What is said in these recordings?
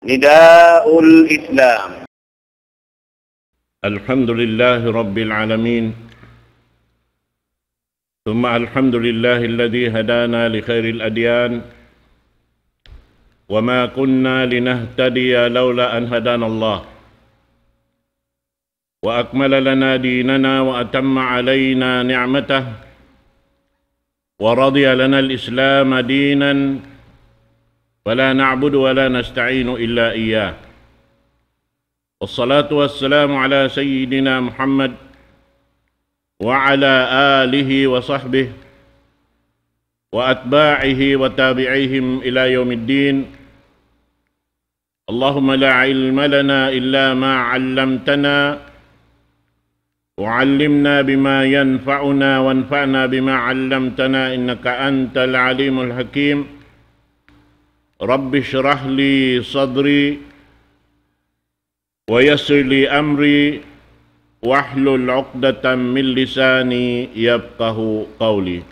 نداء الإسلام الحمد لله رب العالمين ثم الحمد لله الذي هدانا لخير الأديان وما كنا لنهتدي لولا أن هدانا الله وأكمل لنا ديننا وأتم علينا نعمته ورضي لنا الإسلام ديناً ولا نعبد ولا نستعين إلا إياه والصلاة والسلام على سيدنا محمد وعلى آله وصحبه وأتباعه وتابعيهم إلى يوم الدين اللهم لا علم لنا إلا ما علمتنا وعلمنا بما ينفعنا وانفعنا بما علمتنا إنك أنت العليم الحكيم رب اشرح لي صدري ويسر لي امري واحلل عقدة من لساني يبقه قولي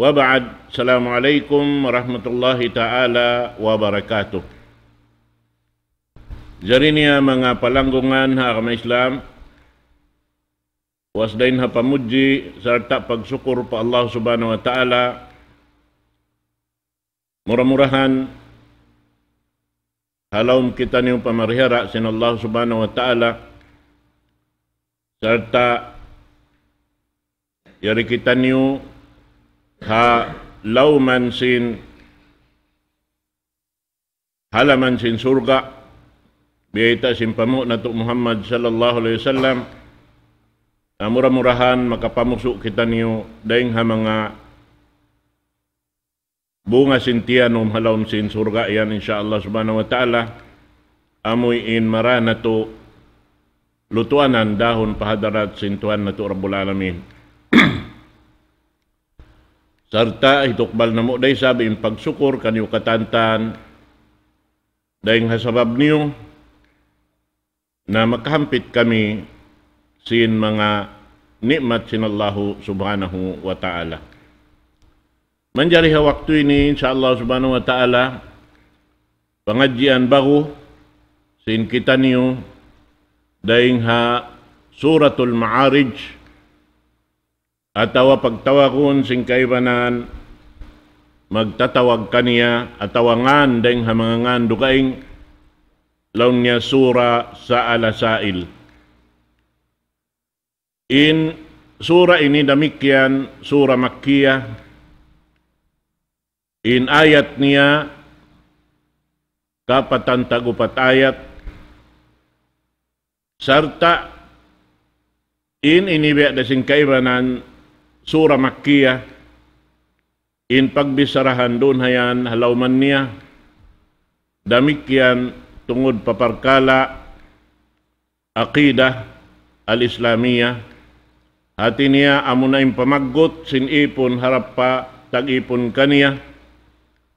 وبعد السلام عليكم ورحمة الله تعالى وبركاته Jarinia mga palanggungan ha kami Islam wasdain ha pamuji serta pagsyukur pa Allah Subhanahu wa taala Murah-murahan halaum kita niyong pamarihara sin Allah subhanahu wa ta'ala serta yari kita niyo ha lauman sin halaman sin surga Biyaita simpamu na to Muhammad sallallahu alaihi wasallam na murah-murahan makapamusok kita niyo daing ha mga bunga sintiyanum halaw sin surga yan insyaallah subhanahu wa ta'ala amoy in marana to lutuanan dahon pahadarat sintuan na to rabbul alamin sarta itukbal na mo day sabi in pagsukur kanyo katantan dahing hasabab niyo na makahampit kami sin mga nikmat sinallahu subhanahu wa ta'ala. Menjarih waktu ini insyaAllah subhanahu wa ta'ala Pengajian baru Sin kita niu Daingha suratul ma'arij Atawa pagtawakun sin kaibanan Magtatawag kaniya Atawa ngan daingha mga ngan dukaing Launnya sura sa ala sa'il In surah ini demikian surah Makkiyah in ayat niya kapatantagupat ayat serta in inibya da sing kaibanan sura makkia in pagbisarahan dun hayan halauman niya damikian tungod paparkala aqidah al-islamiya hati niya amunay pamaggot sin ipon harap pa tag ipon kaniya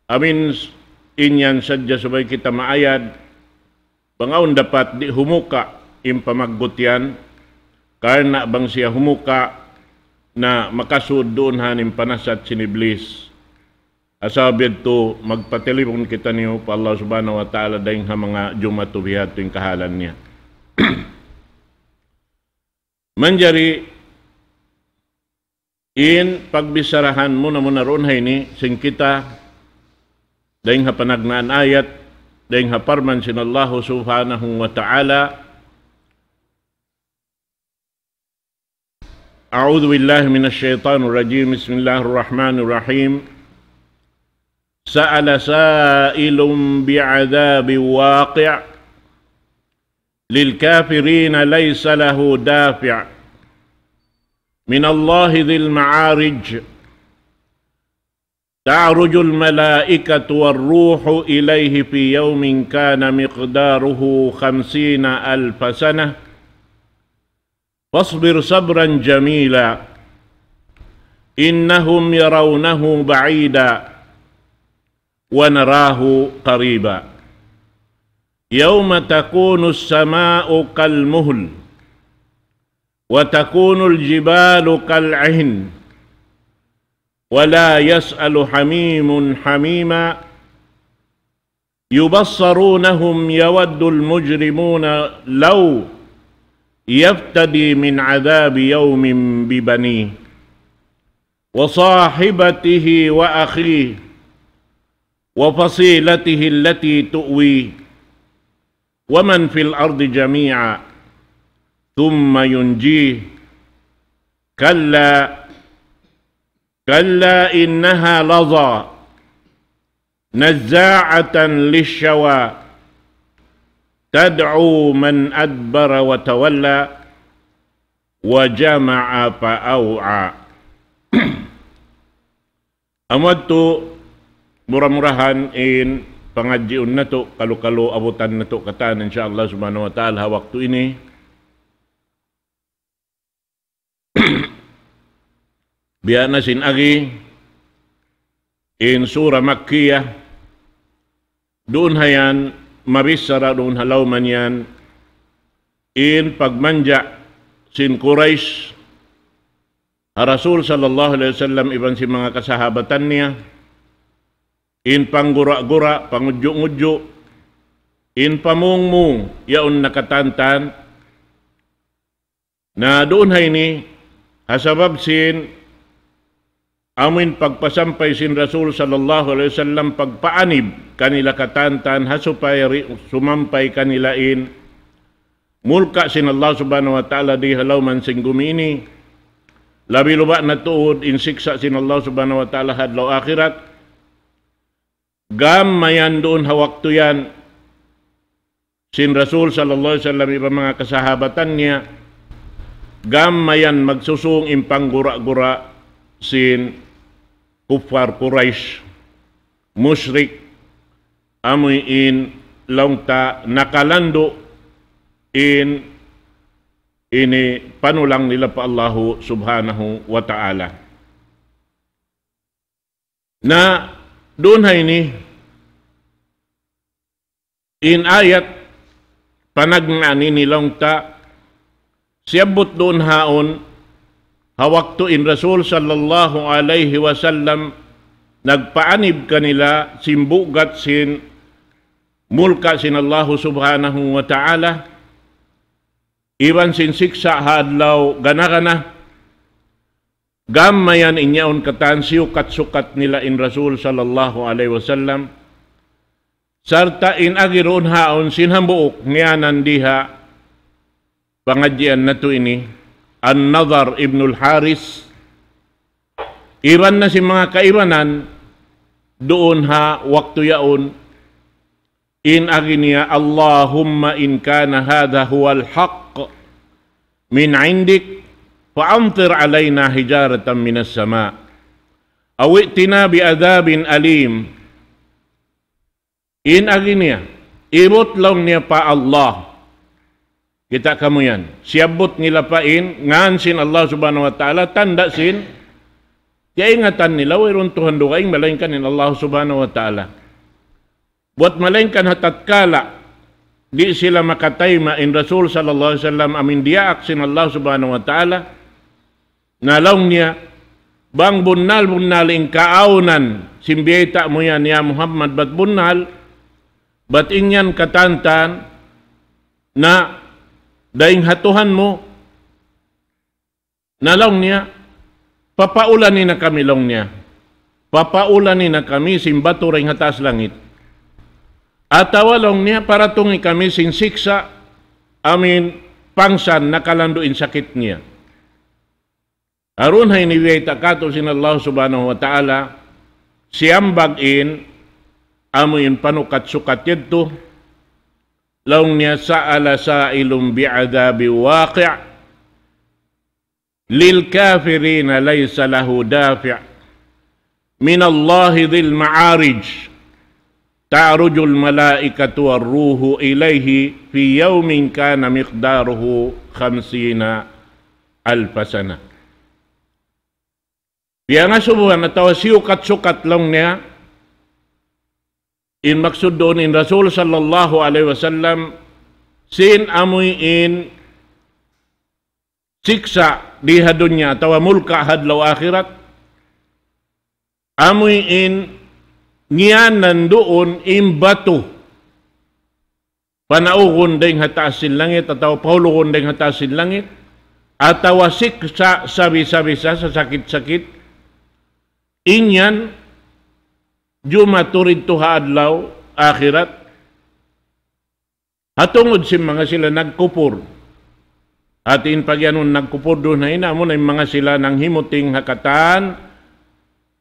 Amin inyan sadya subay kita maayad, bangaon dapat di humuka impamagbutyan, karna bang siya humuka na makasud doon hanim panasat siniblis. Asabid to magpatelipon kita niyo pa Allah subhanahu wa ta'ala dahil ha mga jumatubihat yung kahalan niya. Manjari, in pagbisarahan mo na mo naroon hay ni sing kita Daing hapanagnaan ايات daing haparman sinallahu subhanahu wa ta'ala, أعوذ بالله من الشيطان الرجيم بسم الله الرحمن الرحيم سأل سائل بعذاب واقع للكافرين ليس له دافع من الله ذي المعارج تعرج الملائكة والروح إليه في يوم كان مقداره خمسين ألف سنة فاصبر صبرا جميلا إنهم يرونه بعيدا ونراه قريبا يوم تكون السماء كالمهل وتكون الجبال كالعهن ولا يسأل حميم حميما يبصرونهم يود المجرمون لو يفتدي من عذاب يوم ببنيه وصاحبته وأخيه وفصيلته التي تؤويه ومن في الأرض جميعا ثم ينجيه كلا كلا إنها لظى نزاعة للشوى تدعو من أدبر وتولى وجمع فأوعى أمدت مرمرهان إن pengaji unnatu kalau-kalau abu tan natu kata insyaallah subhanahu wa taala waktu ini Biana agi in sura Makkiyah doon hayan mabisara doon halaw man yan in pagmanja sin Quraish Rasul sallallahu alaihi wasallam iban si mga kasahabatan niya in panggura-gura pangudyo-ngudyo in pamungmung yaon nakatantan na doon hay ni hasabab sin amin pagpasampay sin Rasul sallallahu alaihi wasallam pagpaanib kanila katantan hasupay sumampay kanilain mulka sin Allah subhanahu wa ta'ala di halaw man sing gumini labi luba na tuod insiksa sin Allah subhanahu wa ta'ala hadlaw akhirat gam mayan doon hawakto yan sin Rasul sallallahu alaihi wasallam iba mga kasahabatan niya gam mayan magsusung impang gura sin kuffar Quraysh, musyrik, amoy in longta nakalando in ini panulang nila pa Allahu subhanahu wa ta'ala. Na doon ha ini in ayat panagna ni longta ta siyabot doon haon Hawakto in Rasul sallallahu alaihi wasallam nagpaanib kanila simbugat sin mulka sin Allah subhanahu wa ta'ala iban sin siksa hadlaw ganagana gamayan inyaon katansiyo katsukat nila in Rasul sallallahu alaihi wasallam sarta in agirun haon sin sinhambuok ngayanan diha pangadyan na to ini An-Nazar Ibn Al-Haris Iran na si mga kairanan doon ha waktu yaon in aginiya Allahumma in kana hadha huwa al-haq min indik fa amtir alayna hijaratan min as-sama awitina bi adabin alim in aginiya ibot lang niya pa Allah kita kamuyan siabut nilapain ngansin Allah subhanahu wa ta'ala tanda sin dia ingatan nila wairun Tuhan doa ing malainkan in Allah subhanahu wa ta'ala buat malainkan hatat kala di sila makataima in Rasul sallallahu alaihi wasallam amin dia aksin Allah subhanahu wa ta'ala nalaung niya bang bunnal bunnal ing kaaunan simbiyaita mo yan ya Muhammad bat bunnal bat inyan katantan na Daing hatuhan mo, nalong niya, papaulan ni na kami long niya. Papaulan ni na kami, simbato rin hatas langit. at Atawalong niya para tungi kami sinsiksa, amin, pangsan nakalanduin sakit niya. Aron hay ni wiyta kato sin Allah subhanahu wa ta'ala, siyam bagin, amoyin panukat sukat yadto, لو سأل سائل بعذاب واقع للكافرين ليس له دافع من الله ذي المعارج تعرج الملائكة والروح إليه في يوم كان مقداره خمسين ألف سنة. يا nga subuhan, natawa قد sukat لونها in maksud doon in Rasul sallallahu alaihi wasallam sin amoy in siksa diha dunya tawa mulka hadlaw akhirat amoy in ngianan doon in imbato panaugon ding hataasin langit ataw paulugon ding hataasin langit atawa siksa sabi-sabi sa sakit-sakit inyan Diyo maturid to haadlaw, akhirat. Hatungod si mga sila nagkupor. in pagyanon nagkupor doon na inamon ay mga sila nang himuting hakatan,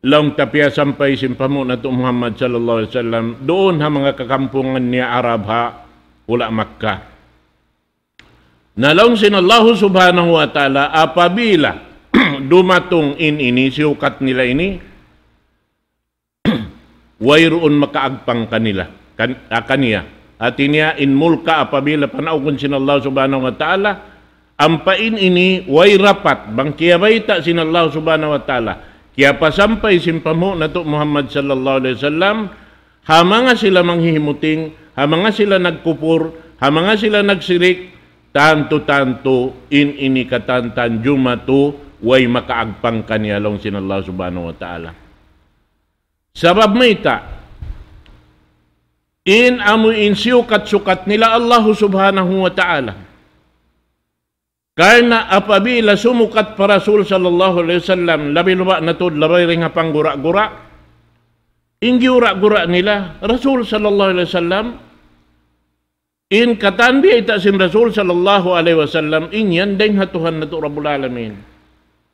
lang tapya sampay simpamo na to Muhammad sallallahu alaihi wasallam doon ha mga kakampungan niya Arab ha wala Makkah nalong sin Allah subhanahu wa taala apabila dumatong in ini siukat nila ini wayroon makaagpang kanila kan, uh, kaniya at iniya in mulka apabila panaugon sinallahu subhanahu wa ta'ala ampain ini way rapat bang kiyabaita sinallahu subhanahu wa ta'ala kaya pasampay simpamu nato Muhammad sallallahu alaihi wasallam hamanga sila manghihimuting hamanga sila nagkupur hamanga sila nagsirik tanto-tanto in ini katantan jumatu way makaagpang kaniya long sinallahu subhanahu wa ta'ala Sabab mita, in amuin siukat-sukat nila Allah subhanahu wa ta'ala. Karena apabila sumukat para Rasul sallallahu alaihi wasallam labi luba natud labay ringa panggura-gura inggi ura-gura nila Rasul sallallahu alaihi wasallam in katanbi ita sim Rasul sallallahu alaihi wasallam inyan deng hatuhan natu rabbul alamin.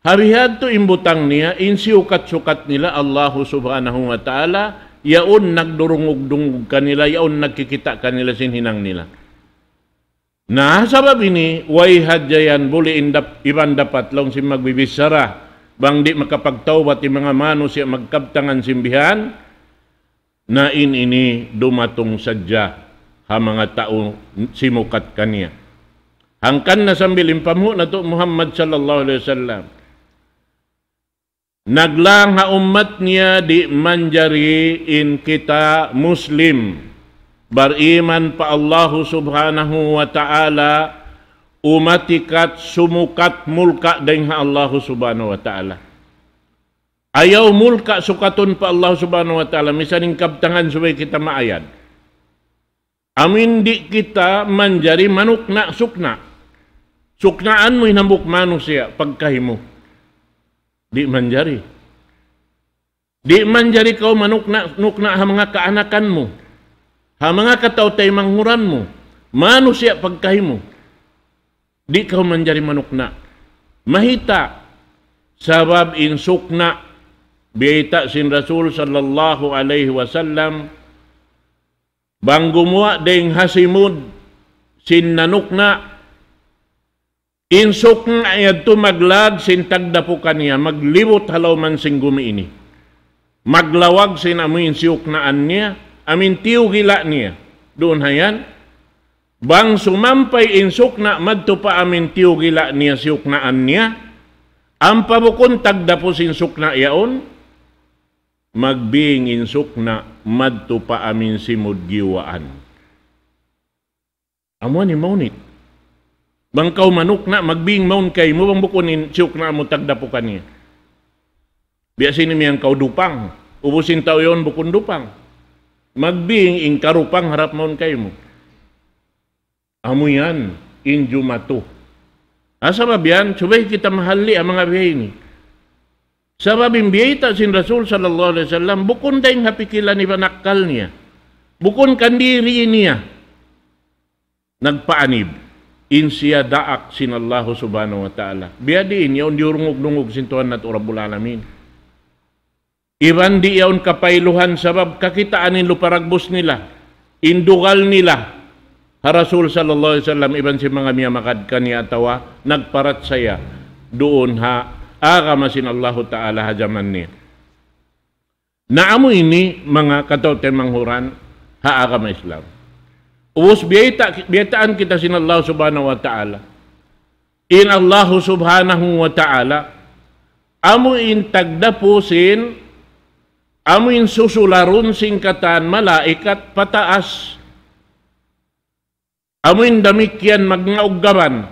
Harihan tu imbutang niya, insi ukat-sukat nila Allah subhanahu wa ta'ala, yaun nagdurungugdungug kanila, yaun nagkikita kanila sinhinang nila. Nah, sabab ini, wai hadjayan buli indap, iban dapat long si magbibisara, bang di makapagtawbat yung mga manusia magkabtangan simbihan, na in ini dumatong sadya ha mga tao simukat kaniya. Hangkan na sambil impamu na to Muhammad sallallahu alaihi wasallam. Naglang ha umat niya di manjari in kita muslim Bariman pa Allah subhanahu wa ta'ala Umatikat sumukat mulka deng ha Allah subhanahu wa ta'ala Ayaw mulka sukatun pa Allah subhanahu wa ta'ala Misal ingkap tangan supaya kita maayan Amin di kita manjari manuk nak sukna Suknaan mu inambuk manusia pagkahimu Amin di manjari di manjari kau manukna nukna ha mangaka anakanmu ha mangaka tau tai manguranmu manusia pagkahimu di kau manjari manukna mahita sabab in sukna Biaita sin Rasul sallallahu alaihi wasallam banggumua deng hasimud sin nanukna Insok na ayad to maglag sintag po kaniya, maglibot halaw man sing gumiini. Maglawag sin amin siyok naan niya, amin tiyo gila niya. Doon hayan, bang sumampay insok na madto amin tiyo gila niya siyok naan niya, ang pabukon tagda po sinsok na iyaon, magbing insok na madto amin simod giwaan. Amo ni Maunit. Bangkaw manok na, magbing maun kay mo bang bukunin siyok na mo tagdapo kani. Biasin ni miyang kaw dupang. Ubusin tao yon bukun dupang. Magbing ing karupang harap maun kay mo. Amo yan, in jumato. Asa ba biyan? Subay kita mahali ang mga bihay ni. Sa mabimbiyaita sin Rasul sallallahu alaihi wasallam, bukon tayong hapikilan ni panakal niya. Bukon kandiri niya. Nagpaanib insiya daak sinallahu subhanahu wa ta'ala. Biadiin yaon diurungog-dungog sintuhan na rabbul alamin. Iban di yaon kapailuhan sabab kakitaan kakitaanin luparagbos nila, indugal nila. Harasul sallallahu alaihi wasallam iban si mga miya makad kaniya atawa nagparat saya doon ha agamasin Allahu ta'ala hajaman niya. Naamo ini mga kataw temang huran ha agama Islam. Ubus biyayta, biyataan kita sin Allah subhanahu wa ta'ala. In Allah subhanahu wa ta'ala, amu in tagdapusin, amu in susularon sing kataan malaikat pataas. Amu in damikyan magnaog gaban,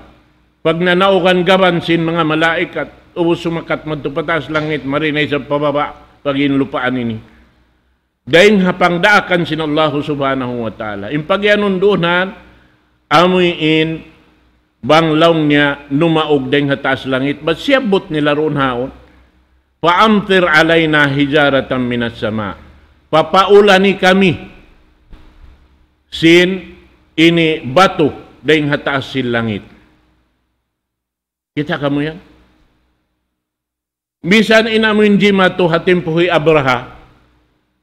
pag nanaugan gaban sin mga malaikat, ubus sumakat madto pataas langit marinay sa pababa pag inlupaan ini. Dain hapangdaakan sin Allah subhanahu wa ta'ala. Impagyanon doonan, amuyin banglaw niya numaog dain hataas langit. Ba't siyabot nila roon haon? Paamtir alay na hijaratan minas sama. Papaulani kami sin ini bato dain hataas sin langit. Kita kamu yan? Bisan inamin jima to hatimpuhi abraha,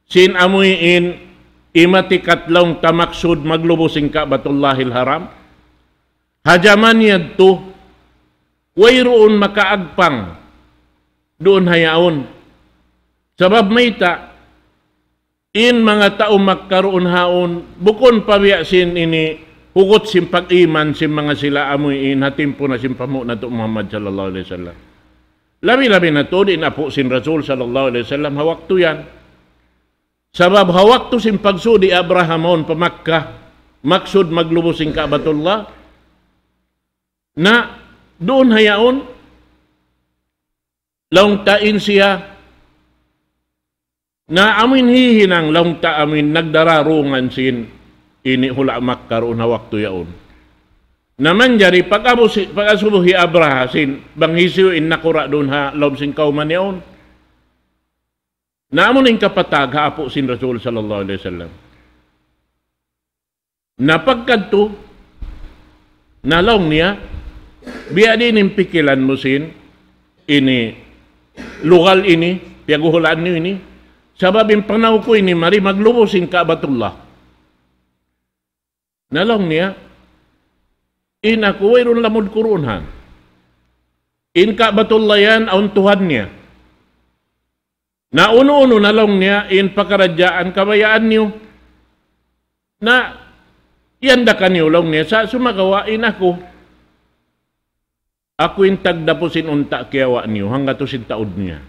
sin amuin imati katlong tamaksud maglubusing ka batullahil haram hajaman yadto wayroon makaagpang doon hayaon sabab mayta in mga tao magkaroon haon bukon pabiyasin ini hugot sim pag-iman sin mga sila amuyin hatimpo na sim pamo na to Muhammad sallallahu alaihi wasallam labi-labi na to din apo sin Rasul sallallahu alaihi wasallam hawak to yan Sabab hawak to sim pagsudi Abrahamon pa Makkah, maksud maglubos sing kaabatullah, na doon hayaon, laong tain siya, na amin hihinang ta amin nagdararungan sin, ini hula Makkah roon hawak to yaon. Naman jari pag, pag Abraham sin bang hisiw in nakura doon ha, lobsing kauman yaon. Namun ing kapatag haapo sin Rasul sallallahu alaihi wasallam. Napagkadto nalong niya biya din impikilan mo sin ini lugal ini piaguhulan niyo ini sabab in panaw ko ini mari maglubosin ka batullah. Nalong niya inakuwayrun lamud kurunhan. In ka batullah yan ang Tuhan niya. na uno-uno na lang niya in pakaradyaan kabayaan niyo na iyanda ka niyo lang niya sa sumagawain ako ako in tagdapusin unta kiyawa niyo hangga to sin taod niya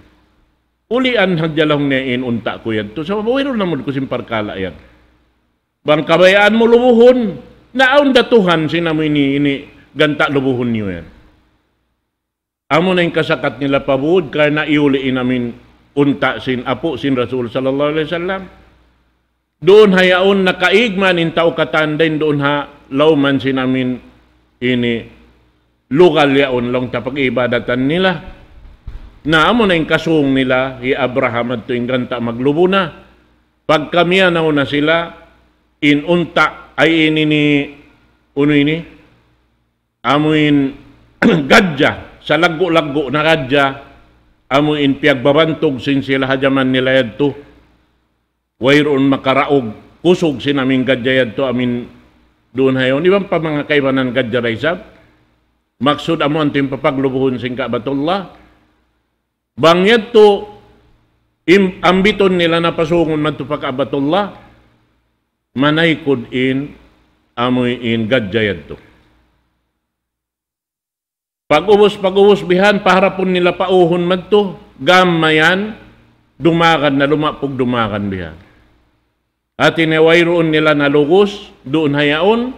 ulian hadya lang niya in unta ko yan to sa so, mawiro naman ko sin parkala yan ban kabayaan mo lubuhon naon datuhan sinamoy ni ini ganta lubuhon niyo yan amo na yung kasakat nila pabuod kaya naiuliin namin unta sin apo sin Rasul sallallahu alaihi wasallam. Doon hayaon nakaigman in tao katanday doon ha lauman sin amin ini lugal yaon long tapag ibadatan nila. Na amo na yung kasung nila, i Abraham at tuing ganta maglubo na. Pag kami anaw na sila, unta ay ini ni, uno ini, amuin gadya, sa laggo-laggo na gadya, amo in piagbabantog sin sila hajaman nila yadto wayron makaraog kusog sin aming gadya yadto amin doon hayon ibang pa mga kaibanan gadya raisab maksud amo ang tim papaglubuhon sin kaabatullah bang yadto im ambiton nila na pasungon man tupak abatullah manay in amoy in gadya yadto pag uwas pag uwas bihan, paharapon nila pauhon man to. Gamayan, dumakan na lumapog dumakan bihan. At inawayroon nila na lugos, doon hayaon,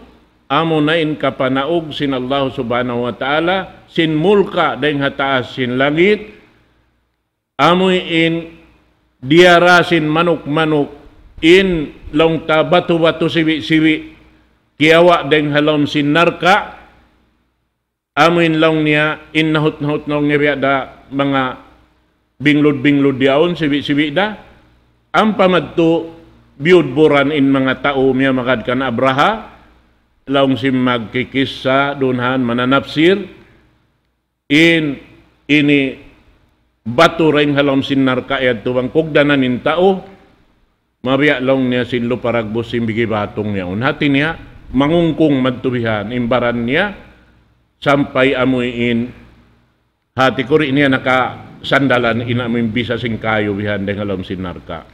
amo na in kapanaog sin Allah subhanahu wa ta'ala, sin mulka dahing hataas sin langit, amo in diarasin manok-manok, in long ta bato-bato siwi-siwi, kiawa dahing halom sin narka, amin lang niya, innahot-nahot na niya da mga binglod-binglod diaon, sibi-sibi da, ang pamadto biudburan in mga tao miya magad ka abraha, laong si magkikis sa dunhan mananapsir, in ini bato rin halong sinar kaayad tuwang kugdanan in tao, mabiya lang niya sinlo paragbos simbigi batong niya. Unhati niya, mangungkong madtubihan, imbaran niya, sampay amuin hati ko rin niya ina inamin bisa sing kayo bihan deng alam sinarka.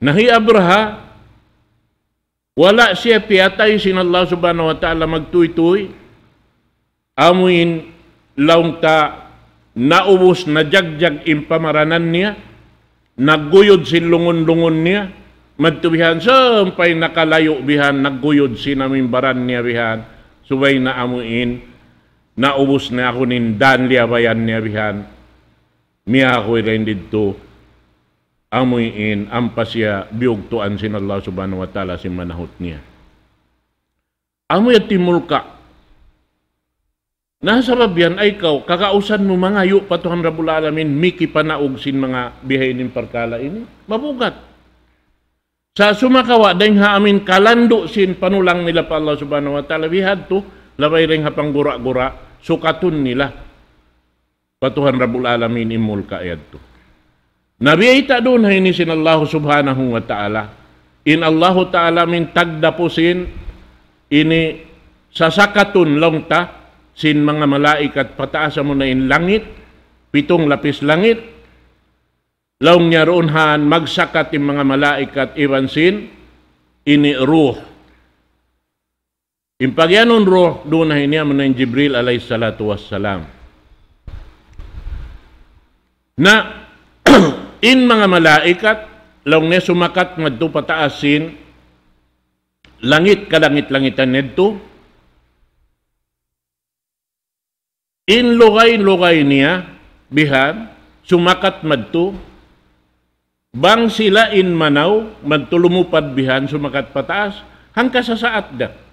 Nahi abraha, wala siya piyatay sin Allah subhanahu wa ta'ala magtuytuy, amuin laong ta naubos na jagjag impamaranan niya, nagguyod sin lungon-lungon niya, madtubihan sampay nakalayo bihan, naguyod sin aming baran niya bihan, subay na amuin, naubos na ako nin Danli Abayan ni Abihan, miya ako rin dito, amuyin, ampas siya, biugtuan sin Allah subhanahu wa ta'ala si manahot niya. Amoy at timulka, Nasa rabyan ay ikaw, kakausan mo mga yu patuhan rabul alamin, miki panaog sin mga bihay nin parkala ini. Mabugat. Sa sumakawa, dahil haamin kalando sin panulang nila pa Allah subhanahu wa ta'ala, we had to labay ring hapang gura-gura, sukatun nila. Patuhan Rabbul Alamin imul kaayad to. Nabiyaita doon hay ni sinallahu subhanahu wa ta'ala. In Allahu ta'ala min tagdapusin ini sasakatun longta sin mga malaikat pataasa mo na in langit pitong lapis langit laong niya roon han magsakat yung mga malaikat iwan sin ini ruh Impagyanon ro, doon na hiniya man ng Jibril alay salatu wassalam. Na, in mga malaikat, law ne sumakat ngadto pataasin, langit kalangit-langitan nedto, in lugay-lugay niya, bihan, sumakat madto, bang sila in manaw, magtulumupad bihan, sumakat pataas, hangka sa saat da.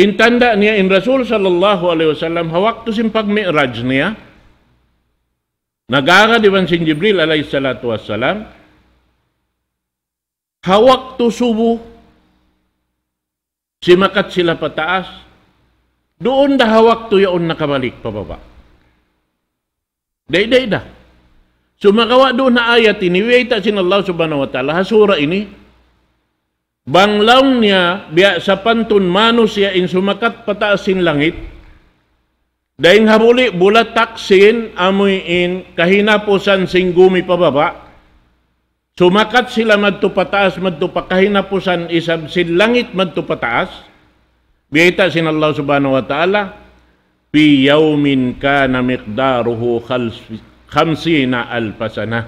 Intanda niya in Rasul sallallahu alaihi wasallam waktu sin pagmi'raj niya. Nagara di ban sin Jibril alaihi salatu wassalam. waktu subuh simakat sila pataas. Doon dahawak to yaon nakabalik pababa. Day-day da. Sumakawa doon na ayat ini, wita sin Allah subhanahu wa ta'ala, ha hasura ini, banglaw niya biya sa pantun mano siya in sumakat pataasin langit dahil habuli bulat taksin amoy in kahinapusan singgumi pababa sumakat sila madto pataas madto kahinapusan isab sin langit madto pataas biyata sin Allah subhanahu wa ta'ala fi yawmin kana miqdaruhu khamsina alfasana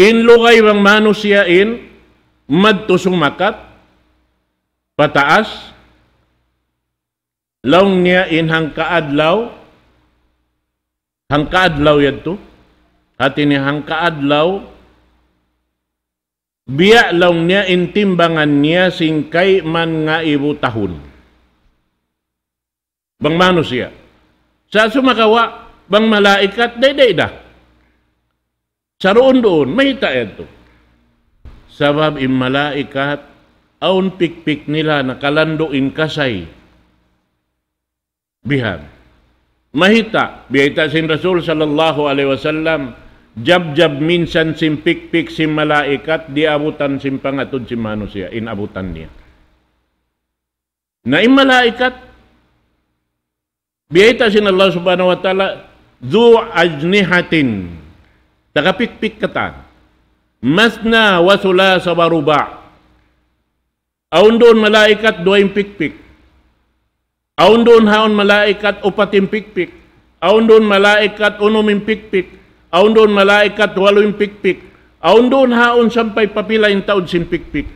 in lugay bang mano in madto sumakat pataas laong niya in hangkaadlaw hangkaadlaw yadto hati ni hangkaadlaw biya laong niya in timbangan niya singkay man nga ibutahon bang manusia siya sa sumakawa bang malaikat day day da sa roon doon mahita ito sabab im malaikat aun pikpik nila nakalando in kasay bihan mahita biyaita sin rasul sallallahu alaihi wasallam jab jab minsan sim pikpik sim malaikat di abutan sim pangatud sim manusia in abutan niya na im malaikat biyaita sin allah subhanahu wa taala zu ajnihatin takapikpik katan Masna wa thulasa wa ruba' Aun doon malaikat doing pikpik. Aun doon haon malaikat upatim pikpik. Aun doon malaikat unumim pikpik. Aun doon malaikat waluim pikpik. Aun doon haon sampay papila in taon sin pikpik.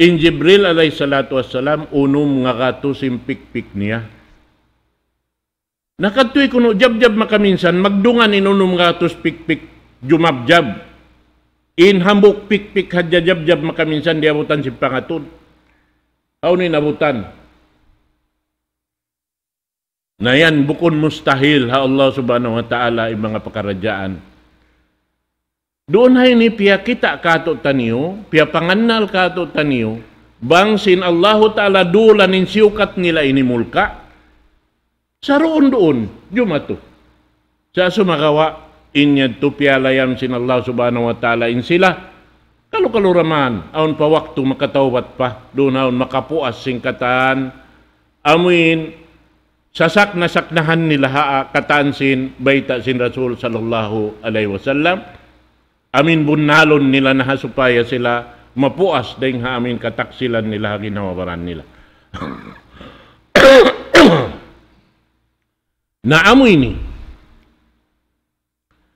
In Jibril alay salatu wassalam, unum nga kato sin pikpik niya. Nakatuy kuno jab-jab makaminsan, magdungan inunum nga kato pikpik, jumabjab. In hambok pik pik hajajab jab makaminsan di abutan si pangatun. Kau ni nabutan. Na yan bukun mustahil ha Allah subhanahu wa ta'ala i mga pakarajaan. Doon hay ni pia kita kato taniyo, pia panganal kato taniyo, bangsin Allah ta'ala dulanin siukat nila ini mulka, saroon doon, jumato. Sa sumagawa, inyad tupyalayan sin Allah subhanahu wa ta'ala in sila kalukaluraman aon pa waktu makatawat pa doon aon makapuas singkatan amuin sasak na saknahan nila haa katansin baita sin Rasul sallallahu alaihi wasallam amin bunalon nila na supaya sila mapuas ding ha amin kataksilan nila ginawaran nila naamoy ni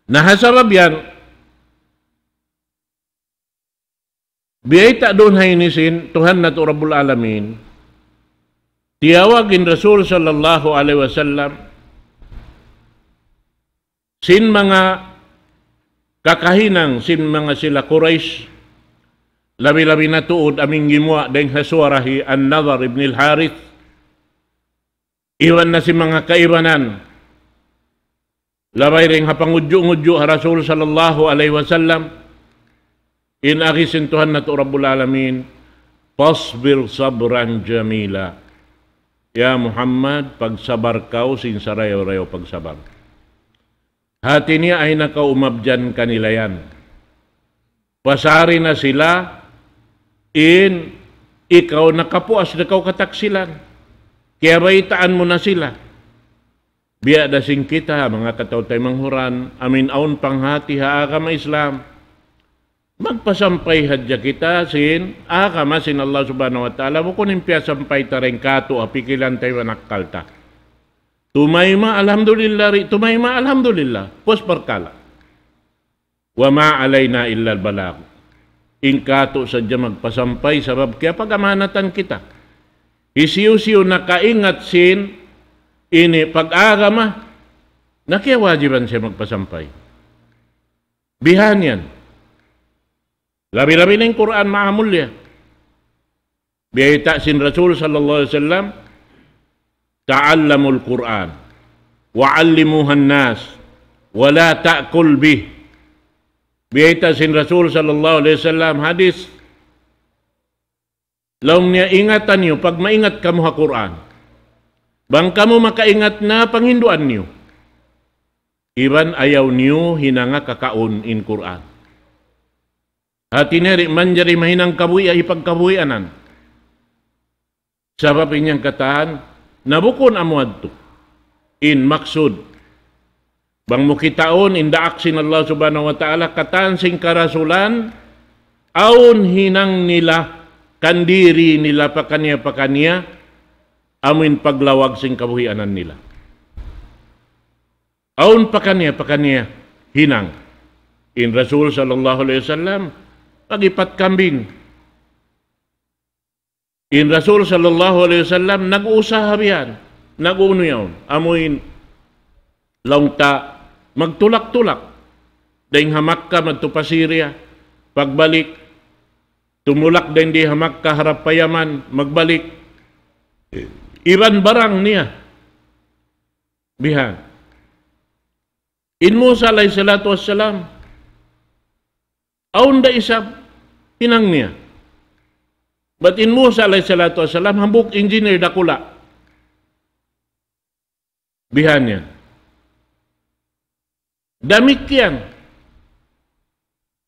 Nahasarab yan. Biyay ta doon hainisin, Tuhan na Rabbul Alamin, tiyawagin Rasul sallallahu alaihi wasallam, sin mga kakahinang, sin mga sila Quraysh, labi-labi na tuod aming gimwa deng hasuarahi an-Nadhar ibn al-Harith, iwan na si mga kaibanan, Labay ring hapangudyo-ngudyo Rasul sallallahu alaihi wasallam inagi sintuhan na Rabbul Alamin Pasbir sabran jamila Ya Muhammad pagsabar kau sinsarayo-rayo pagsabar Hati niya ay nakaumabjan kanila yan Pasari na sila in ikaw nakapuas na kataksilan kaya baitaan mo na sila Biya dasing kita, mga kataw manghuran, amin aun panghati ha haagam Islam. Magpasampay hadya kita sin agama sin Allah subhanahu wa ta'ala, bukunin piya sampay tareng kato, apikilan tayo nakkalta. Tumayma, alhamdulillah, ri, tumayma, alhamdulillah, pos perkala. Wa ma alayna illa al-balag. Inkato sadya magpasampay sabab kaya pagamanatan kita. Isiyo-siyo nakaingat sin ini pag-agama na kiyawajiban siya magpasampay. Bihan yan. Labi-labi ng Quran maamul ya. Biyaita sin Rasul sallallahu alaihi wasallam ta'allamul Quran wa'allimuhan nas wa la ta'kul bih. Biyaita sin Rasul sallallahu alaihi wasallam hadis Lom niya ingatan niyo pag maingat kamu ha Quran. Bang kamu makaingat na panginduan niyo. Iban ayaw niyo hinanga kakaon in Quran. At ineri man jari mahinang kabuhi ay ipagkabuhianan. Sabab inyang kataan, nabukon amuad to. In maksud, Bang mukitaon indaak sin Allah subhanahu wa ta'ala kataan sing karasulan aun hinang nila kandiri nila pa kanya amin paglawag sing kabuhianan nila. Aun pa kanya, pa kanya, hinang. In Rasul sallallahu alaihi wasallam, pagipat kambing. In Rasul sallallahu alaihi wasallam, nag-uusahab yan. Nag-uno yan. Amuin, longta, magtulak-tulak. Dahing hamak ka, magtupasirya. Pagbalik, tumulak din di hamak ka, harap payaman, magbalik. iran barang niya ah. biha in Musa alaihi salatu wassalam aun da isa pinang niya ah. but in Musa alaihi salatu wassalam hambuk engineer dakula biha niya ah. damikian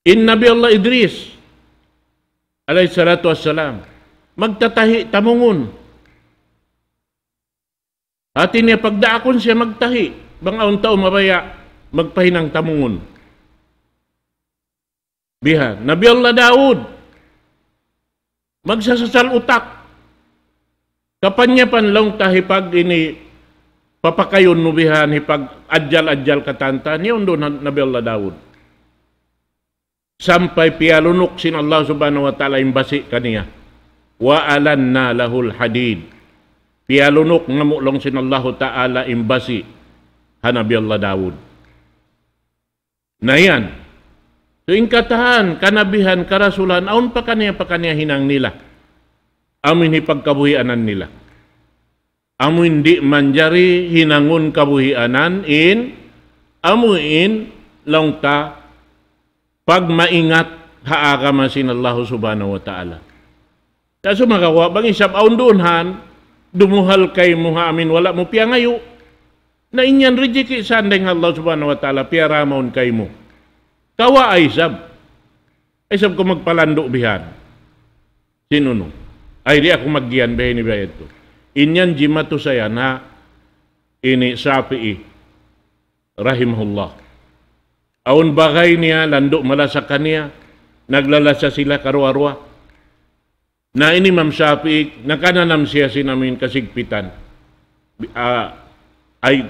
in Nabi Allah Idris alaihi salatu wassalam magtatahi tamungun Atin niya pagdaakon siya magtahi, bangaon tao mabaya, magpahinang tamungon. Biha, Nabi Allah Daud, magsasasal utak. Kapanya panlong tahipag ini papakayon nubihan hipag adyal-adyal katanta ni undo Nabi Allah Daud. Sampai pialunok sin Allah subhanahu wa ta'ala imbasi kaniya. Wa alanna lahul hadid Pialunok nga mo lang sinallahu ta'ala imbasi hanabi Allah Dawud. Na yan. So inkatahan, kanabihan, karasulan, aun pa kaniya pa kaniya hinang nila. Amin hipagkabuhianan nila. Amin di manjari hinangun kabuhianan in amuin lang ta pagmaingat haagama sinallahu subhanahu wa ta'ala. Kaso makawa, bang isap aun doon han, dumuhal kai muha amin wala mu piang ayu na inyan rejeki sandeng Allah Subhanahu wa taala piara maun kai mu kawa aisab aisab ko magpalandok bihan sinuno ay di ako maggian bay ni bay ito inyan jimato saya na ini sapi rahimahullah aun bagay niya landok malasakan niya naglalasa sila karuwa-ruwa na ini Ma'am Shafiq, nakananam siya sinamin kasigpitan. Uh, ay,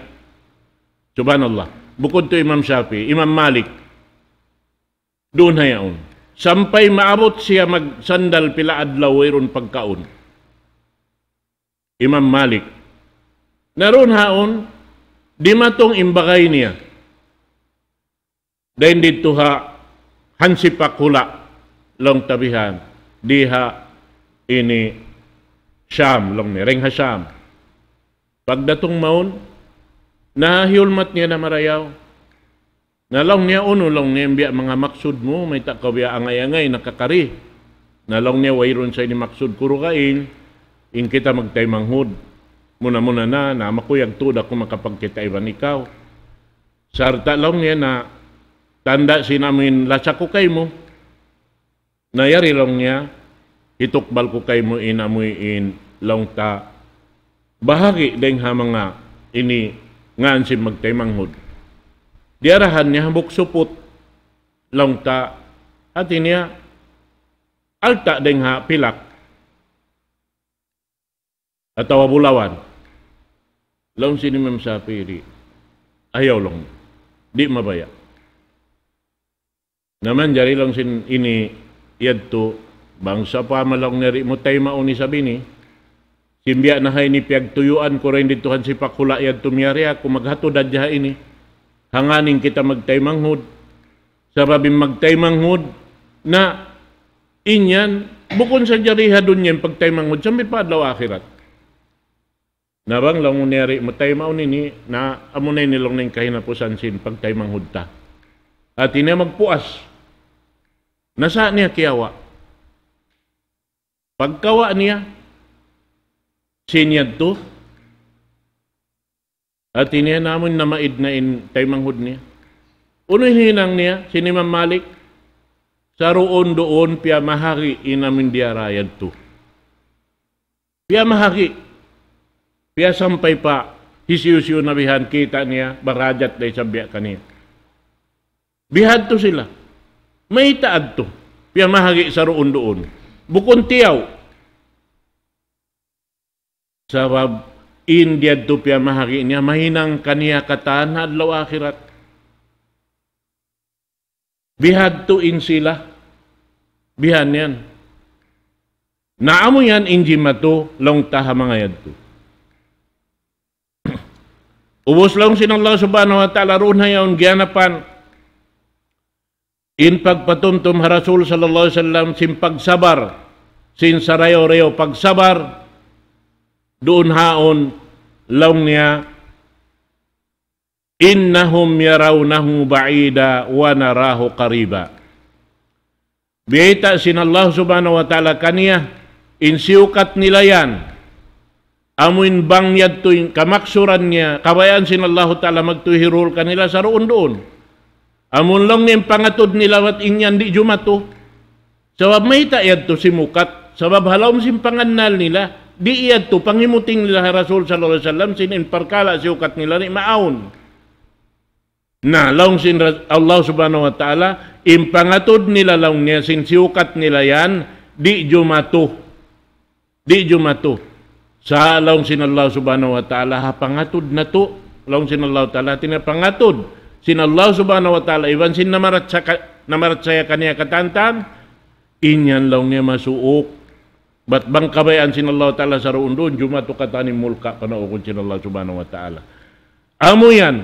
subhanallah, bukod to Imam Shafi, Imam Malik, doon hayaon. Sampay maabot siya magsandal pila adlaw wayron pagkaon. Imam Malik. Naroon haon, di matong imbakay niya. Dahin dito ha, hansipak hula, long tabihan, di ha ini Sham, long ni Reng Hasham. Pagdatong maon, nahiulmat niya na marayaw. Nalong niya uno long niya biya mga maksud mo, may takawya angay-angay nakakari. Nalong niya wayron sa ini maksud kuro kain, in kita magtaymanghud. Muna-muna na, na makuyag tuda kung makapagkita iban ikaw. Sarta long niya na tanda sinamin lasak ko kay mo. Nayari long niya, itukbal ko kay mo inamuin long ta bahagi deng ha mga ini ngan si magtaymanghod diarahan niya hambok supot long ta at niya alta deng ha pilak atawa bulawan long sini mem sapiri ayaw long di mabaya naman jari long sin ini yadto Bangsa pa malong neri mo tay mauni sabi ni. Simbya na hay ni tuyuan ko rin dituhan si pakula yad tumiyariya kumaghatod at ini. Hanganin kita magtaymanghod. Sa rabing magtaymanghod na inyan bukon sa jariha dun yan pagtaymanghod sa pa adlaw akhirat. Nabang lang uneri mo tay mauni ni na amunay nilong na yung kahinapusan sin pagtaymanghod ta. At ina magpuas. Nasa niya kiyawa Pagkawa niya, sinyadto, at iniya namin na maid na in, kay niya. Unoy hinang niya, sinimang malik, sa roon doon piya mahari inamin diya rayad to. Piya mahari, piya sampay pa, hisiyo-siyo na bihan kita niya, barajat na isabya kaniya. Bihad to sila. May taad to. Piya mahari sa roon doon bukuntiyaw sabab India dupya mahagi niya mahinang kaniya katan adlaw akhirat bihag tuin sila bihan yan naamo yan inji mato long taha mga yadto ubos lang sinallah subhanahu wa ta'ala ron hayaon gyanapan in pagpatumtum Rasul sallallahu alaihi wasallam sin pagsabar sin sarayo-rayo pagsabar doon haon laong niya innahum yarawnahu ba'ida wa narahu qariba Biyaita sin Allah subhanahu wa ta'ala kaniya insiukat nila yan amuin bang niya kamaksuran niya kabayan sin Allah ta'ala magtuhirul kanila sa roon doon Amun long ni pangatud ni lawat inyan di Jumat tu. Sebab may tak yad tu si Mukat. Sebab halau si panganal nila. Di yad tu pangimuting nila Rasul Sallallahu Alaihi Wasallam sinin perkala si Mukat nila ni maaun. Nah, long sin Allah Subhanahu Wa Taala impangatud nila long niya sin si Mukat nila yan di Jumat tu. Di Jumat tu. Sa long sin Allah Subhanahu Wa Taala hapangatud na tu. Long sin Allah Taala ha tinapangatud. pangatud. Sin Allah subhanahu wa ta'ala iban sin namaratsaya kaniya katantan inyan law nga masuok bat bang kabayan sin Allah ta'ala sa ruundun jumato katani mulka panaukun sin Allah subhanahu wa ta'ala amu yan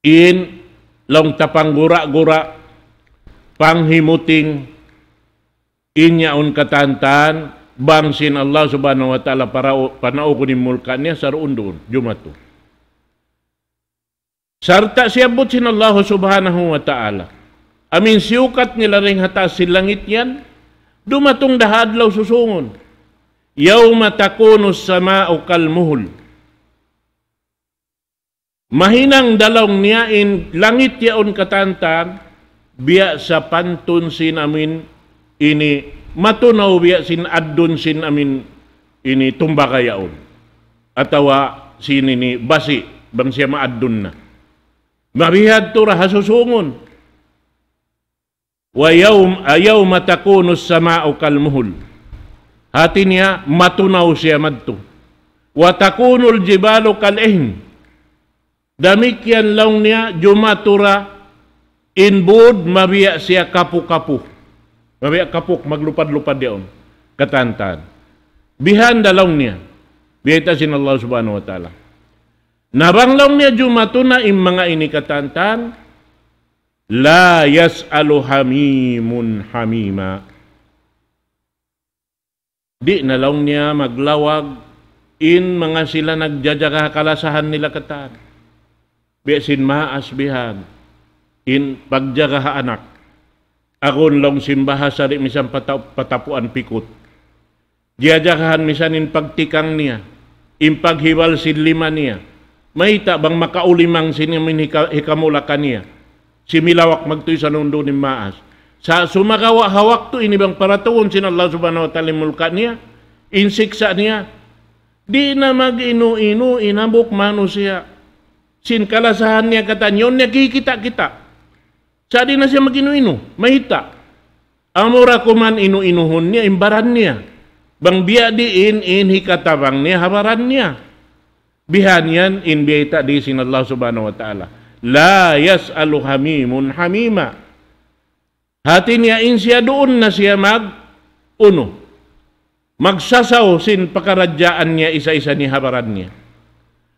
in long tapang gura-gura panghimuting inyaon katantan bang sin Allah subhanahu wa ta'ala para panaukun mulka niya sa ruundun jumato Sarta siyabot sin Allah subhanahu wa ta'ala. Amin siyukat nila ring si langit yan, dumatong dahadlaw susungon. Yawma takunus sama'u muhul. Mahinang dalawng niyain langit yaon katantan, biya sa pantun sin amin ini matunaw biya sin addon sin amin ini tumbakayaon. Atawa sinini basi bang siya maadun na. Mabihag ya, ya, to ra hasusungon. Wa yawm ayaw matakuno samao kalmuhul. Hati niya matunaw siya madto. Wa takunul jibalo kalihin. Damikian lang niya jumatura inbud mabiya siya kapu-kapu. Mabiya kapuk maglupad-lupad diyon. Katantan. Bihan dalaw niya. Biyaita sin Allah subhanahu wa ta'ala. Naranglaw niya jumato na im mga inikatantan, La yas'alu hamimun hamima. Di nalaw niya maglawag in mga sila nagjajaga kalasahan nila katan. Besin maasbihan in pagjaga anak. Agon long simbaha sa misan patapuan pikot. Jajagahan misan in pagtikang niya, in paghiwal paghibal lima niya May ta bang makaulimang sinimini hikamula kaniya. Si milawak magtoy sa nundo ni maas. Sa sumagawa hawak to ini bang para tuon sin Allah subhanahu wa ta'ala mulka niya. Insiksa niya. Di na mag-inu-inu inabok manusia. Sin kalasahan niya kata niya, niya kikita kita. Sa di na siya mag-inu-inu, mahita. Amura kuman inu-inuhun niya, imbaran niya. Bang biya diin in hikatabang niya, habaran niya bihanian in bi ta'di sinallahu subhanahu wa ta'ala la yas'alu hamimun hamima hatin ya insya duun nasya mag uno magsasaw sin pakarajaannya isa-isa ni habarannya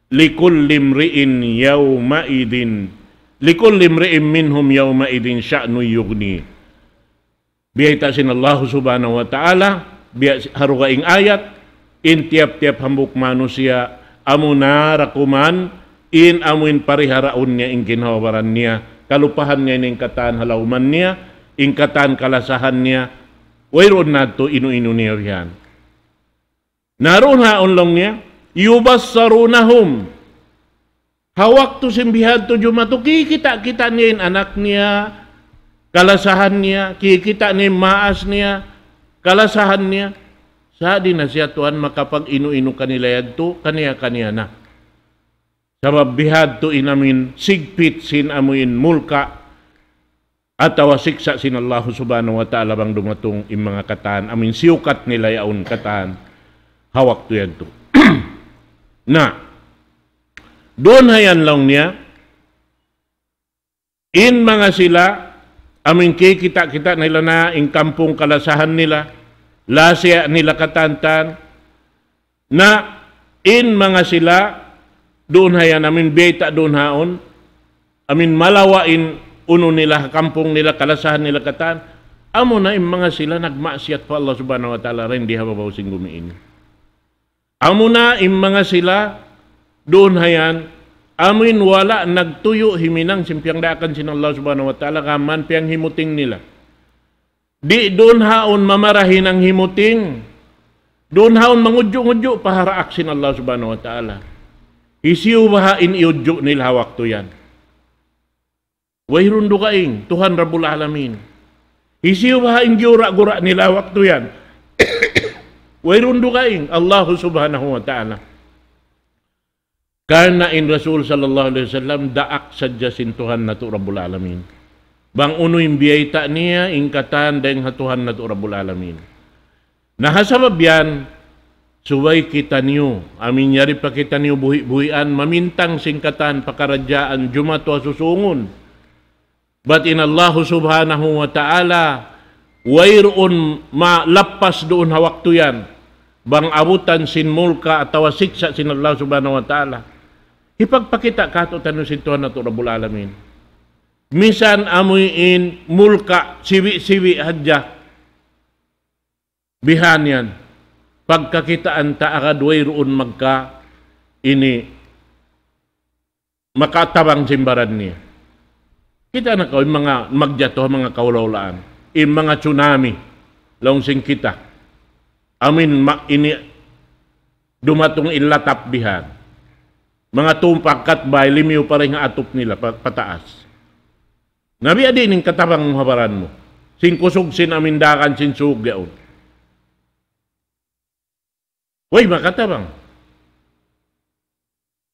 likul limri'in yawma idin likul limri'in minhum yawma idin sya'nu yugni biaita sinallahu subhanahu wa ta'ala biar haruga ing ayat in tiap-tiap hambuk manusia amunarakuman in amuin pariharaunnya ingkin hawabarannya kalupahan nga ini ingkataan halauman niya ingkataan kalasahan niya wairun nato inu-inu niya riyan narun haunlong niya yubassarunahum hawak tu simbihan tu jumatu kikita-kita niya in anak niya kalasahan niya kikita ni maas niya kalasahan niya Sa di na siya tuan makapag inu-ino kanila yadto kaniya-kaniya na. Sabab bihad to inamin sigpit sin amuin mulka at tawasiksa sin Allah subhanahu wa ta'ala bang dumatong im mga kataan. Amin siukat nila yaon kataan. Hawak to yadto. na, doon hayan lang niya, in mga sila, aming kikita-kita nila na in kampong kalasahan nila, lasya nila katantan na in mga sila doon hayan amin beta doon haon amin malawain uno nila kampung nila kalasahan nila katan amo na in mga sila nagmaksiat pa Allah subhanahu wa taala rin di hababaw sing gumiin amo na in mga sila doon hayan amin wala nagtuyo himinang simpiang dakan sin Allah subhanahu wa taala kaman piang himuting nila Di doon haon mamarahin ang himuting. Doon haon mangudyo-ngudyo para aksin Allah subhanahu wa ta'ala. Isiyo iudyo nila wakto yan. Wairun dukaing, Tuhan Rabbul Alamin. Isiyo gura-gura nila wakto yan. Wairun dukaing, Allah subhanahu wa ta'ala. Karena in Rasul sallallahu alaihi wasallam daak sadya sintuhan na to Rabbul Alamin. Bang unuin biyayta niya, ingkatan dayang hatuhan na Rabbul Alamin. Nahasabab yan, suway kita niyo, amin yari pa kita niyo buhi-buhian, mamintang singkatan, pakarajaan, jumato susungon. But in Allah subhanahu wa ta'ala, wairun malapas doon hawakto yan, bang abutan sin mulka at siksa sin Allah subhanahu wa ta'ala. Ipagpakita ka ito tanong si Tuhan na Rabbul Alamin. Misan amuyin mulka, siwi-siwi hadya. Bihan yan. Pagkakitaan ta akadway roon magka ini makatabang simbaran niya. Kita na kaw mga magjato, mga kaulaulaan, in mga tsunami, laungsing kita. Amin, ma, ini, dumatong inlatap bihan. Mga tumpak katbay, limiw pa rin atop nila, pataas Nabi adin ang katabang habaran mo. kusog Sin Singkusog sinamindakan sinsug yaon. Uy, makatabang.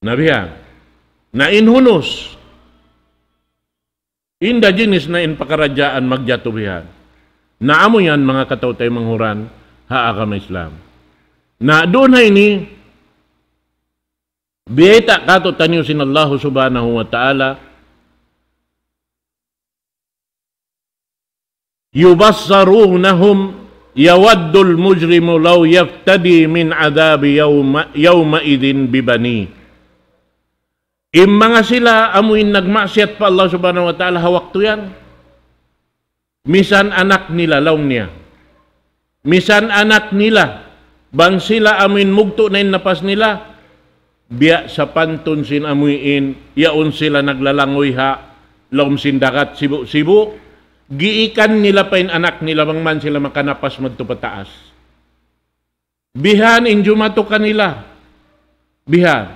Nabi ha, na inhunos. Inda jenis na inpakaradyaan magjatubihan. Naamo yan mga kataw tayo manghuran haa kami Islam. Na doon na ini Biyeta kato tanyo sin Allah subhanahu wa ta'ala yubassarunahum yawaddul mujrimu law yaftadi min adabi yawma, yawma idin bibani. Im mga sila amuin nagmasyat pa Allah subhanahu wa ta'ala hawak yan. Misan anak nila law niya. Misan anak nila bang sila amuin mugto na napas nila biya sa pantun sin amuin yaon sila naglalangoy ha lawm sindakat sibu-sibu giikan nila pa anak nila bang man sila makanapas magtupataas. Bihan in injumato kanila. Bihan.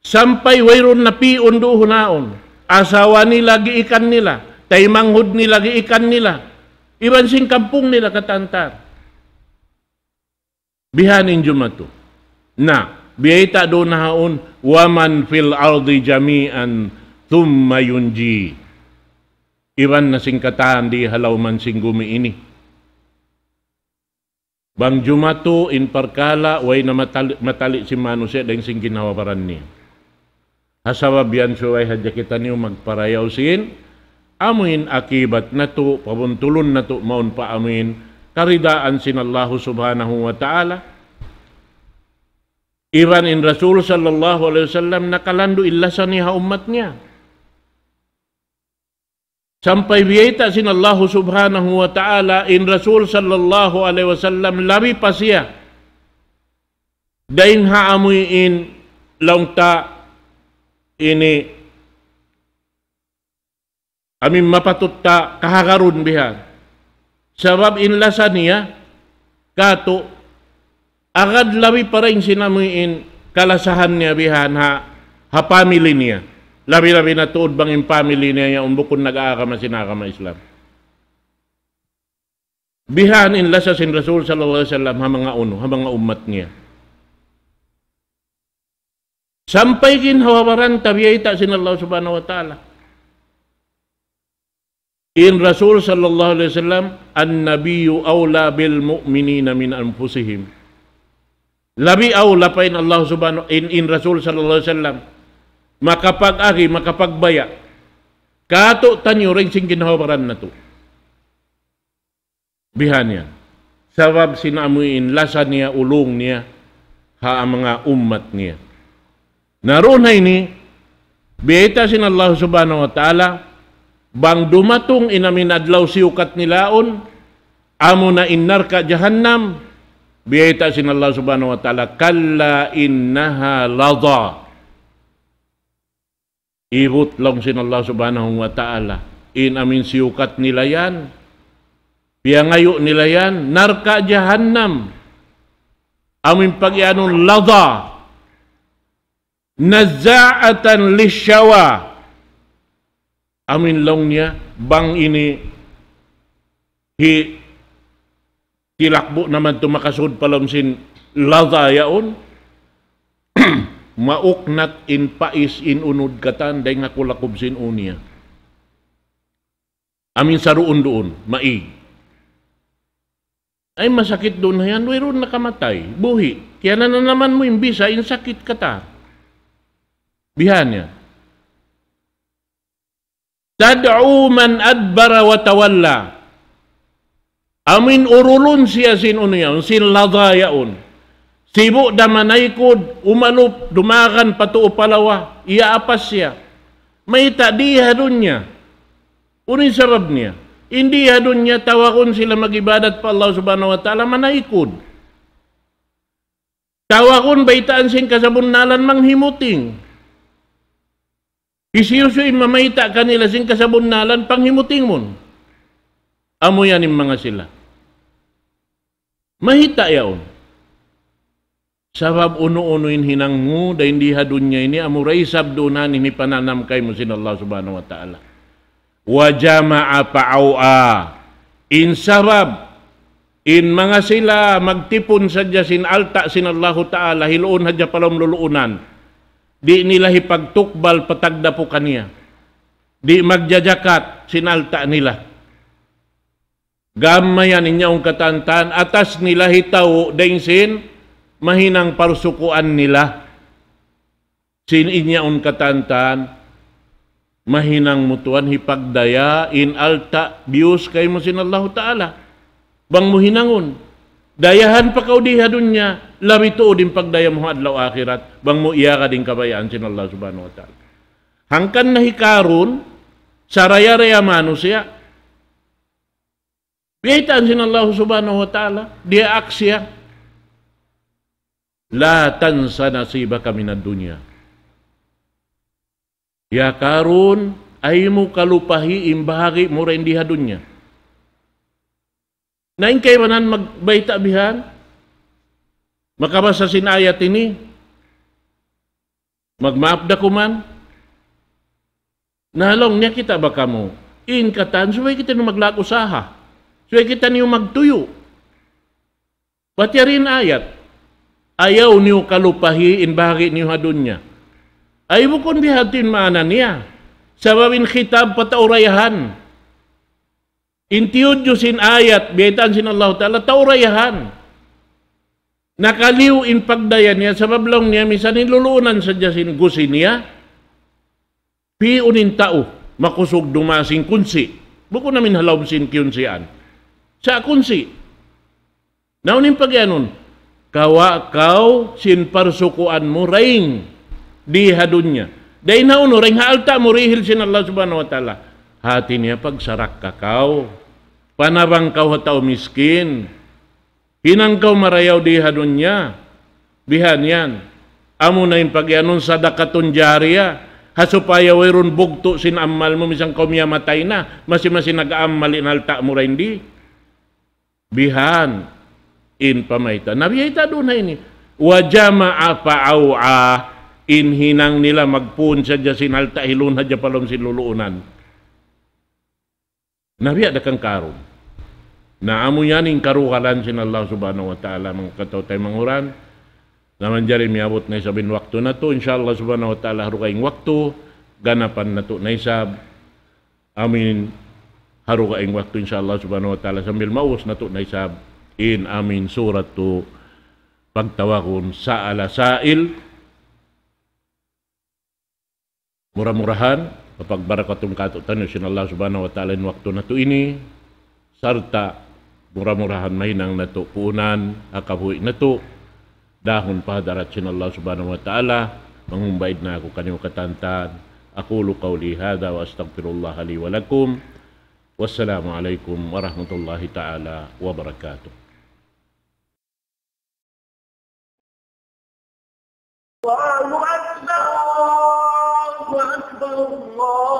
Sampay wayron na pion doon naon. Asawa nila giikan nila. Taimanghud nila giikan nila. Iban sing kampung nila katantar. Bihan in injumato. Na, biyayta doon naon, waman fil ardi jami'an thumma yunji iran na singkataan di halaw man singgumi ini. Bang Jumato in perkala way na matalik matali si manusia dan sing ginawaparan niya. Hasawa biyan suway hadya kita niyo magparayaw sin, amuin akibat na to, pabuntulun na to, maun pa amuin, karidaan sin Allah subhanahu wa ta'ala. Iban in Rasul sallallahu alaihi wasallam nakalandu illa sa niya umat niya sampai biaita sin Allah Subhanahu wa taala in Rasul sallallahu alaihi wasallam labi pasia dain ha amui in longta ini kami mapatut ta kaharun biha sebab in lasania ya, kato agad labi para in sinamui in kalasahan niya bihan ha hapamili niya Labi-labi na tuod bang yung family niya yung bukod nag-aakama sinakama Islam. Bihan in lasa sin Rasul sallallahu alaihi wasallam ha mga uno, ha mga umat niya. Sampai kin hawaran tabiyay ta sin Allah subhanahu wa ta'ala. In Rasul sallallahu alaihi wasallam, an-nabiyyu awla bil mu'minina min anfusihim. Labi awla pa in Allah subhanahu in, in Rasul sallallahu alaihi wasallam makapag-ari, makapagbaya. Kato tanyo rin sing ginahawaran na to. Bihan yan. Sabab sinamuin, lasa niya, ulong niya, ha mga umat niya. Naroon na ini, biyeta sin Allah subhanahu wa ta'ala, bang dumatong inamin adlaw siukat nilaon, amo na innar ka jahannam, biyeta sin Allah subhanahu wa ta'ala, kalla innaha ladha Ibot lang Allah subhanahu wa ta'ala. In Inamin siyukat nila yan. Piyangayo nila yan. Narka jahannam. Amin pagyanon lada. Nazaatan lishawa. Amin lang niya. Bang ini hi tilakbo naman tumakasod palom lada yaon. mauknat in pais in unod katan day nga kulakob sin unya. Amin sa roon doon, maig. Ay masakit doon na yan, mayroon nakamatay, buhi. Kaya na, naman mo imbisa, insakit ka ta. Bihan niya. Tad'u man adbara wa tawalla. Amin urulun siya sin unyaon, sin ladayaon. Tibo damanaykod, umanup, dumagan patuo palawa, iaapas siya. May tadiha dun niya. Unin sarab niya. Hindi ha dun niya tawakon sila mag-ibadat pa Allah subhanahu wa ta'ala manaykod. Tawakon baitaan sing kasabunalan manghimuting. Isiyosoy mamaita kanila sing kasabunalan panghimuting mon. Amo yan mga sila. Mahita yaon. Sabab unu-unuin hinangmu dan hindi hadunnya ini amurai sabdunan ini pananam kai musin Allah subhanahu wa ta'ala. Wa jama'a pa'au'a. In sabab. In mga sila magtipun saja sin alta sin Allah ta'ala hiluun haja palom luluunan. Di nila hipagtukbal patagda po kaniya. Di magjajakat sin alta nila. Gamayan inyong katantan atas nila hitaw dengsin sin mahinang parusukuan nila sin inyaon katantan mahinang mutuan hipagdaya in alta bius kay mo sin Allah taala bang mo muhinangon dayahan pa kaw diha dunya labi tuod din pagdaya mo adlaw akhirat bang mo iya ka din kabayaan sin Allah subhanahu wa taala hangkan na hikaron saraya-raya mano siya Biyaitaan sin Allah subhanahu wa ta'ala, dia aksya, La tansa nasiba kami ng dunya. Ya karun, ay mo kalupahi imbahagi mo rin diha dunya. Nain kay manan magbaita bihan, makabasa sinayat ini, magmaapda kuman, nalong niya kita ba kamo, in katan, suway kita nung maglakusaha, suway kita niyo magtuyo. Pati rin ayat, Ayaw niyo kalupahiin bakit niyo hadunya. Ay bukon bihatin maanan niya. Sababin kitab pataurayahan. Intiyod sin ayat, bihitan sin Allah Ta'ala, taurayahan. Nakaliw in pagdaya niya, sabablong niya, misan nilulunan sa sin gusin niya. Piunin tao, makusog dumasing kunsi. Buko namin halaw halawsin kiyunsian. Sa kunsi. Naunin pagyanon, kawa kau sin parsukuan mo raing di hadunya day na uno raing haalta mo rihil sin Allah subhanahu wa taala hati niya pagsarak ka kau panabang kau hatao miskin hinang kau marayaw di hadunya bihan yan amo na yung pagyanon sadakatun jariya hasupaya wayron bugto sin ammal mo misang kau matay na masimasin nag-ammal inalta mo di bihan in pamaita nabi ita do na ini wa jamaa fa aua in hinang nila magpun sa ja sinal ta hilun ha palom si luluunan nabi ada kang karum na amu yan in karuhalan sin allah subhanahu wa taala mang kataw tay manguran naman jari mi abot na sabin waktu na to inshallah subhanahu wa taala harukay waktu ganapan na to na isab amin haruga ing waktu insyaallah subhanahu wa taala sambil maus na to na isab in amin surat to pagtawakon sa alasail murah-murahan papagbarakatum katutan sin Allah subhanahu wa ta'ala in waktu na to ini sarta murah-murahan mahinang na to puunan akabuhi na to dahon pa darat sin Allah subhanahu wa ta'ala mangumbaid na ako kanyang katantan أقول قولي هذا wa الله li ولكم والسلام عليكم ورحمة الله تعالى وبركاته الله أكبر الله